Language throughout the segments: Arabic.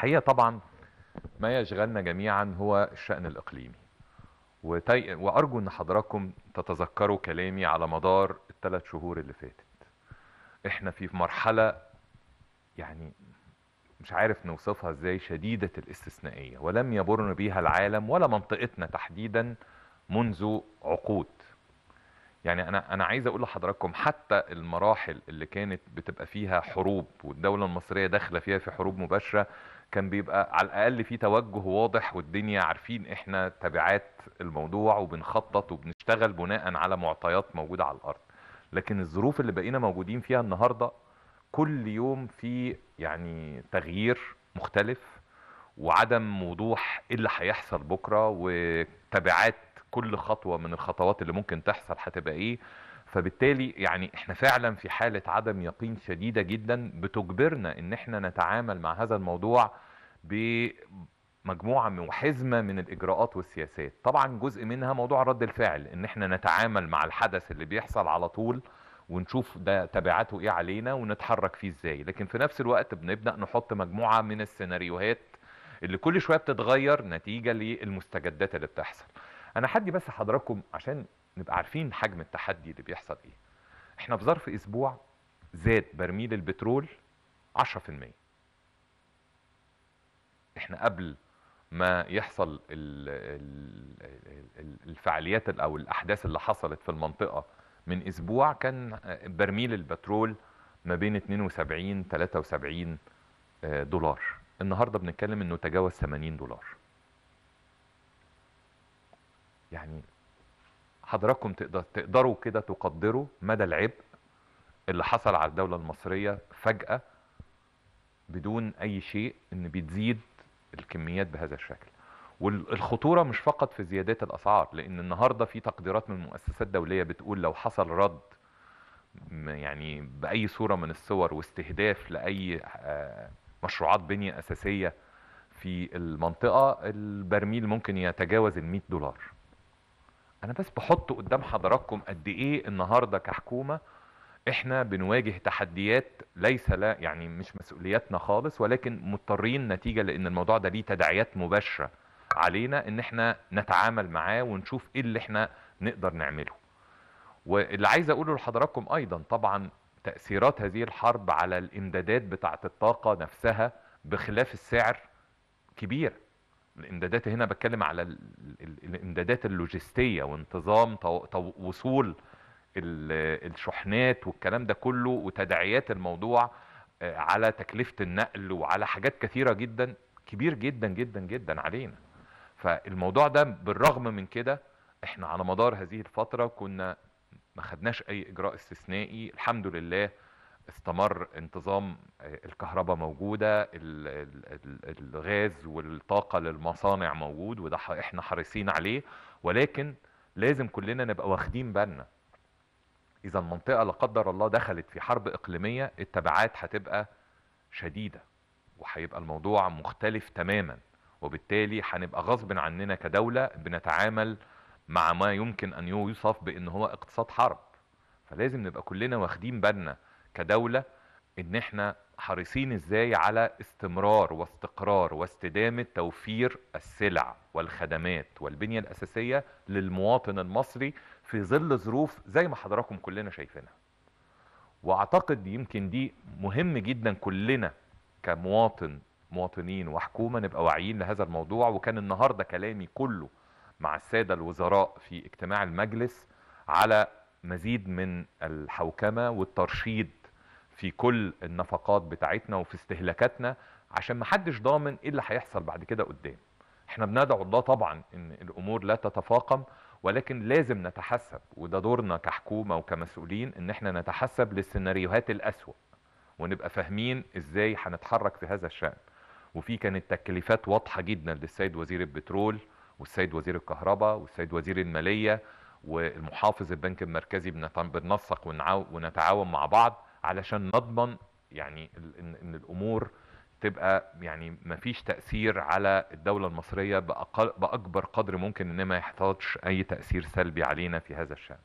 الحقيقه طبعا ما يشغلنا جميعا هو الشان الاقليمي وتي... وارجو ان حضراتكم تتذكروا كلامي على مدار الثلاث شهور اللي فاتت احنا في مرحله يعني مش عارف نوصفها ازاي شديده الاستثنائيه ولم يبرن بها العالم ولا منطقتنا تحديدا منذ عقود يعني انا انا عايز اقول لحضراتكم حتى المراحل اللي كانت بتبقى فيها حروب والدوله المصريه داخله فيها في حروب مباشره كان بيبقى على الاقل في توجه واضح والدنيا عارفين احنا تبعات الموضوع وبنخطط وبنشتغل بناء على معطيات موجوده على الارض لكن الظروف اللي بقينا موجودين فيها النهارده كل يوم في يعني تغيير مختلف وعدم وضوح ايه اللي هيحصل بكره وتبعات كل خطوه من الخطوات اللي ممكن تحصل هتبقى ايه فبالتالي يعني احنا فعلا في حاله عدم يقين شديده جدا بتجبرنا ان احنا نتعامل مع هذا الموضوع بمجموعه وحزمه من الاجراءات والسياسات طبعا جزء منها موضوع رد الفعل ان احنا نتعامل مع الحدث اللي بيحصل على طول ونشوف ده تبعاته ايه علينا ونتحرك فيه ازاي لكن في نفس الوقت بنبدا نحط مجموعه من السيناريوهات اللي كل شويه بتتغير نتيجه للمستجدات اللي بتحصل انا حدي بس حضراتكم عشان نبقى عارفين حجم التحدي اللي بيحصل ايه احنا في ظرف اسبوع زاد برميل البترول 10% احنا قبل ما يحصل الفعاليات او الاحداث اللي حصلت في المنطقه من اسبوع كان برميل البترول ما بين 72 73 آه، دولار النهارده بنتكلم انه تجاوز 80 دولار يعني حضراتكم تقدر تقدروا كده تقدروا مدى العبء اللي حصل على الدولة المصرية فجأة بدون أي شيء إن بتزيد الكميات بهذا الشكل والخطورة مش فقط في زيادات الأسعار لأن النهاردة في تقديرات من مؤسسات دولية بتقول لو حصل رد يعني بأي صورة من الصور واستهداف لأي آه، مشروعات بنية أساسية في المنطقة البرميل ممكن يتجاوز ال 100 دولار انا بس بحط قدام حضراتكم قد ايه النهارده كحكومه احنا بنواجه تحديات ليس لا يعني مش مسؤولياتنا خالص ولكن مضطرين نتيجه لان الموضوع ده ليه تداعيات مباشره علينا ان احنا نتعامل معاه ونشوف ايه اللي احنا نقدر نعمله واللي عايز اقوله لحضراتكم ايضا طبعا تاثيرات هذه الحرب على الامدادات بتاعه الطاقه نفسها بخلاف السعر كبيره الامدادات هنا بتكلم على الامدادات اللوجستيه وانتظام وصول الشحنات والكلام ده كله وتداعيات الموضوع آه، على تكلفه النقل وعلى حاجات كثيره جدا كبير جدا جدا جدا علينا فالموضوع ده بالرغم من كده احنا على مدار هذه الفتره كنا ما خدناش اي اجراء استثنائي الحمد لله استمر انتظام آه، الكهرباء موجودة الغاز والطاقة للمصانع موجود وده احنا حريصين عليه ولكن لازم كلنا نبقى واخدين بالنا إذا المنطقة لا قدر الله دخلت في حرب إقليمية التبعات هتبقى شديدة وهيبقى الموضوع مختلف تماما وبالتالي هنبقى غصب عننا كدولة بنتعامل مع ما يمكن أن يوصف بأن هو اقتصاد حرب فلازم نبقى كلنا واخدين بالنا كدوله ان احنا حريصين ازاي على استمرار واستقرار واستدامه توفير السلع والخدمات والبنيه الاساسيه للمواطن المصري في ظل ظروف زي ما حضراتكم كلنا شايفينها. واعتقد يمكن دي مهم جدا كلنا كمواطن مواطنين وحكومه نبقى واعيين لهذا الموضوع وكان النهارده كلامي كله مع الساده الوزراء في اجتماع المجلس على مزيد من الحوكمه والترشيد في كل النفقات بتاعتنا وفي استهلاكاتنا عشان ما حدش ضامن ايه اللي هيحصل بعد كده قدام احنا بندعو الله طبعا ان الامور لا تتفاقم ولكن لازم نتحسب وده دورنا كحكومه وكمسؤولين ان احنا نتحسب للسيناريوهات الاسوأ ونبقى فاهمين ازاي هنتحرك في هذا الشان وفي كانت تكليفات واضحه جدا للسيد وزير البترول والسيد وزير الكهرباء والسيد وزير الماليه والمحافظ البنك المركزي بننسق ونتعاون مع بعض علشان نضمن يعني ان ان الامور تبقى يعني ما فيش تاثير على الدوله المصريه بأقل باكبر قدر ممكن ان ما يحتاطش اي تاثير سلبي علينا في هذا الشان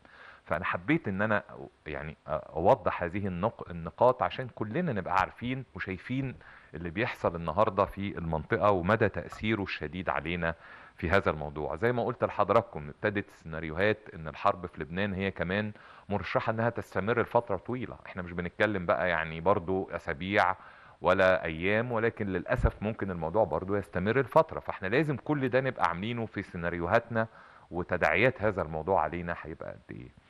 فانا حبيت ان انا يعني اوضح هذه النقاط عشان كلنا نبقى عارفين وشايفين اللي بيحصل النهارده في المنطقه ومدى تاثيره الشديد علينا في هذا الموضوع زي ما قلت لحضراتكم ابتدت سيناريوهات ان الحرب في لبنان هي كمان مرشحه انها تستمر لفتره طويله احنا مش بنتكلم بقى يعني برضو اسابيع ولا ايام ولكن للاسف ممكن الموضوع برضو يستمر لفتره فاحنا لازم كل ده نبقى عاملينه في سيناريوهاتنا وتداعيات هذا الموضوع علينا هيبقى قد ايه